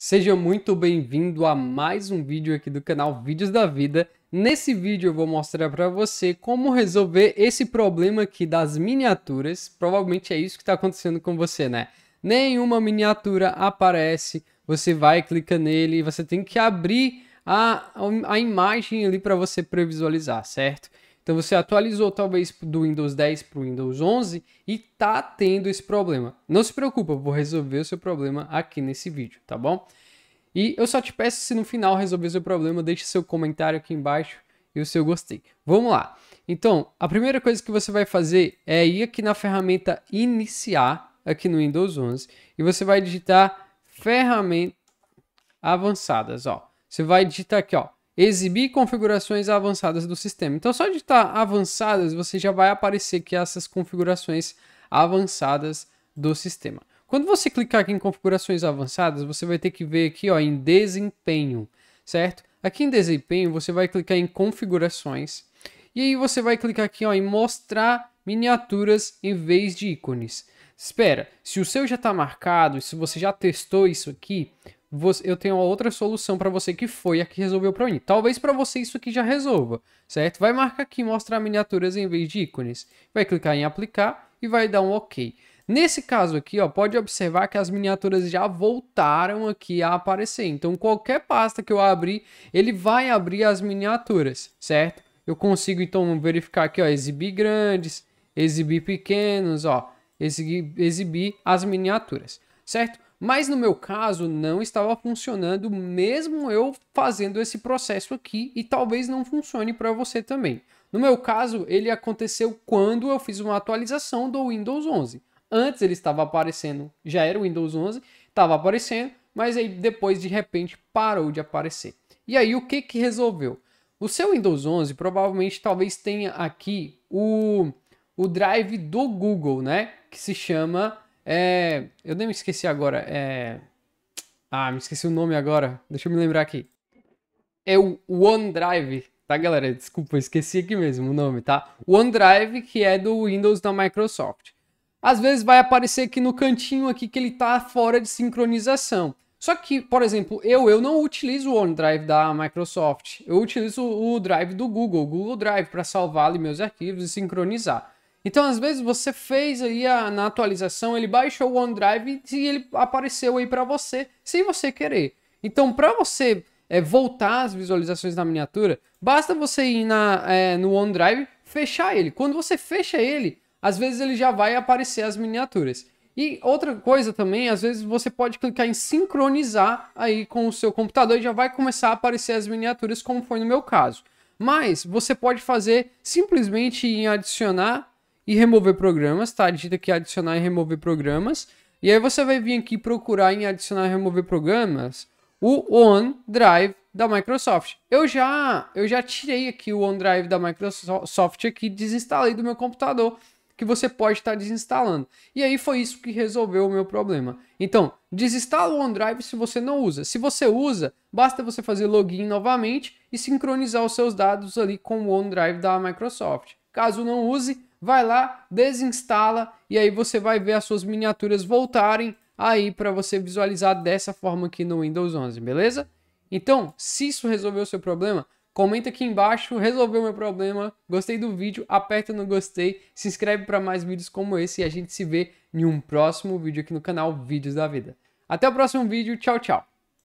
Seja muito bem-vindo a mais um vídeo aqui do canal Vídeos da Vida. Nesse vídeo eu vou mostrar para você como resolver esse problema aqui das miniaturas. Provavelmente é isso que está acontecendo com você, né? Nenhuma miniatura aparece, você vai, clica nele e você tem que abrir a, a imagem ali para você previsualizar, certo? Então você atualizou talvez do Windows 10 para o Windows 11 e tá tendo esse problema. Não se preocupa, eu vou resolver o seu problema aqui nesse vídeo, tá bom? E eu só te peço se no final resolver o seu problema, deixe seu comentário aqui embaixo e o seu gostei. Vamos lá. Então, a primeira coisa que você vai fazer é ir aqui na ferramenta iniciar aqui no Windows 11 e você vai digitar ferramentas avançadas, ó. Você vai digitar aqui, ó, Exibir configurações avançadas do sistema. Então, só de estar tá avançadas, você já vai aparecer que essas configurações avançadas do sistema. Quando você clicar aqui em configurações avançadas, você vai ter que ver aqui ó, em desempenho, certo? Aqui em desempenho, você vai clicar em configurações e aí você vai clicar aqui ó, em mostrar miniaturas em vez de ícones. Espera, se o seu já está marcado, se você já testou isso aqui, eu tenho outra solução para você que foi a que resolveu para mim. Talvez para você isso aqui já resolva, certo? Vai marcar aqui mostrar miniaturas em vez de ícones. Vai clicar em aplicar e vai dar um OK. Nesse caso aqui, ó, pode observar que as miniaturas já voltaram aqui a aparecer. Então, qualquer pasta que eu abrir, ele vai abrir as miniaturas, certo? Eu consigo, então, verificar aqui, ó, exibir grandes, exibir pequenos, ó exibir as miniaturas, certo? Mas no meu caso não estava funcionando, mesmo eu fazendo esse processo aqui, e talvez não funcione para você também. No meu caso, ele aconteceu quando eu fiz uma atualização do Windows 11. Antes ele estava aparecendo, já era o Windows 11, estava aparecendo, mas aí depois de repente parou de aparecer. E aí o que que resolveu? O seu Windows 11 provavelmente talvez tenha aqui o, o drive do Google, né? Que se chama. É, eu nem me esqueci agora. É, ah, me esqueci o nome agora. Deixa eu me lembrar aqui. É o OneDrive, tá, galera? Desculpa, esqueci aqui mesmo o nome, tá? OneDrive, que é do Windows da Microsoft. Às vezes vai aparecer aqui no cantinho aqui que ele tá fora de sincronização. Só que, por exemplo, eu, eu não utilizo o OneDrive da Microsoft. Eu utilizo o Drive do Google, o Google Drive, para salvar ali meus arquivos e sincronizar. Então, às vezes você fez aí a, na atualização, ele baixou o OneDrive e ele apareceu aí para você, sem você querer. Então, para você é, voltar as visualizações da miniatura, basta você ir na, é, no OneDrive, fechar ele. Quando você fecha ele, às vezes ele já vai aparecer as miniaturas. E outra coisa também, às vezes você pode clicar em sincronizar aí com o seu computador e já vai começar a aparecer as miniaturas, como foi no meu caso. Mas você pode fazer simplesmente em adicionar e remover programas, tá? Digita aqui adicionar e remover programas. E aí você vai vir aqui procurar em adicionar e remover programas o OneDrive da Microsoft. Eu já, eu já tirei aqui o OneDrive da Microsoft aqui, desinstalei do meu computador, que você pode estar tá desinstalando. E aí foi isso que resolveu o meu problema. Então, desinstala o OneDrive se você não usa. Se você usa, basta você fazer login novamente e sincronizar os seus dados ali com o OneDrive da Microsoft. Caso não use, vai lá, desinstala e aí você vai ver as suas miniaturas voltarem aí para você visualizar dessa forma aqui no Windows 11, beleza? Então, se isso resolveu o seu problema, comenta aqui embaixo, resolveu meu problema, gostei do vídeo, aperta no gostei, se inscreve para mais vídeos como esse e a gente se vê em um próximo vídeo aqui no canal Vídeos da Vida. Até o próximo vídeo, tchau, tchau!